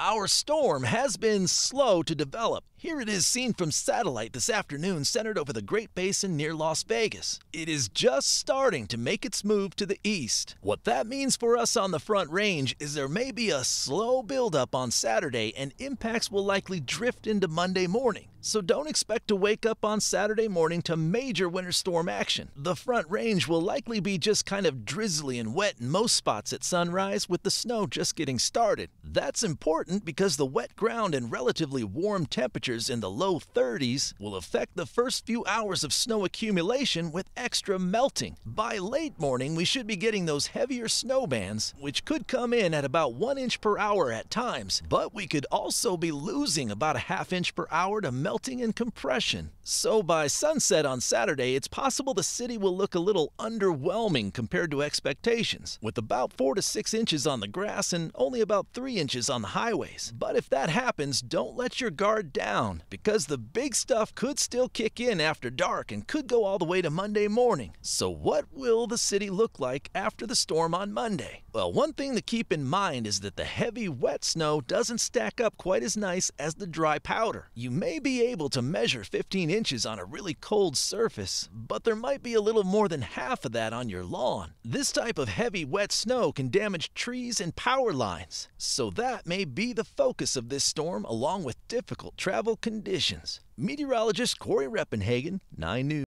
Our storm has been slow to develop. Here it is seen from satellite this afternoon, centered over the Great Basin near Las Vegas. It is just starting to make its move to the east. What that means for us on the Front Range is there may be a slow buildup on Saturday, and impacts will likely drift into Monday morning. So don't expect to wake up on Saturday morning to major winter storm action. The front range will likely be just kind of drizzly and wet in most spots at sunrise with the snow just getting started. That's important important because the wet ground and relatively warm temperatures in the low 30s will affect the first few hours of snow accumulation with extra melting. By late morning, we should be getting those heavier snow bands, which could come in at about 1 inch per hour at times, but we could also be losing about a half inch per hour to melting and compression. So by sunset on Saturday, it's possible the city will look a little underwhelming compared to expectations, with about 4 to 6 inches on the grass and only about 3 inches on the highway highways. But if that happens, don't let your guard down because the big stuff could still kick in after dark and could go all the way to Monday morning. So, what will the city look like after the storm on Monday? Well, one thing to keep in mind is that the heavy, wet snow doesn't stack up quite as nice as the dry powder. You may be able to measure 15 inches on a really cold surface, but there might be a little more than half of that on your lawn. This type of heavy, wet snow can damage trees and power lines, so that may be the focus of this storm along with difficult travel conditions. Meteorologist Corey Reppenhagen, 9 News.